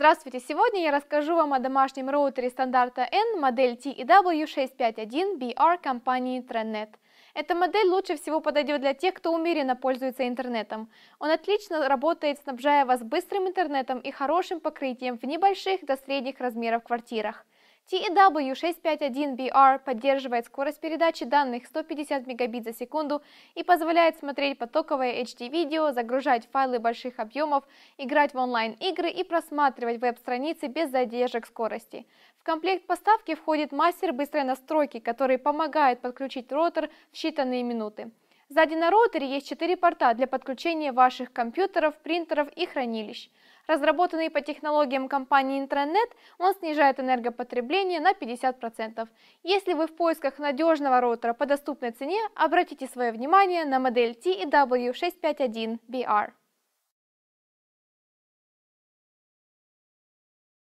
Здравствуйте! Сегодня я расскажу вам о домашнем роутере стандарта N модель TEW651BR компании Trennet. Эта модель лучше всего подойдет для тех, кто умеренно пользуется интернетом. Он отлично работает, снабжая вас быстрым интернетом и хорошим покрытием в небольших до средних размеров квартирах. TEW651BR поддерживает скорость передачи данных 150 Мбит за секунду и позволяет смотреть потоковое HD-видео, загружать файлы больших объемов, играть в онлайн-игры и просматривать веб-страницы без задержек скорости. В комплект поставки входит мастер быстрой настройки, который помогает подключить роутер в считанные минуты. Сзади на роутере есть четыре порта для подключения ваших компьютеров, принтеров и хранилищ. Разработанный по технологиям компании Intranet, он снижает энергопотребление на 50%. Если вы в поисках надежного роутера по доступной цене, обратите свое внимание на модель TEW651BR.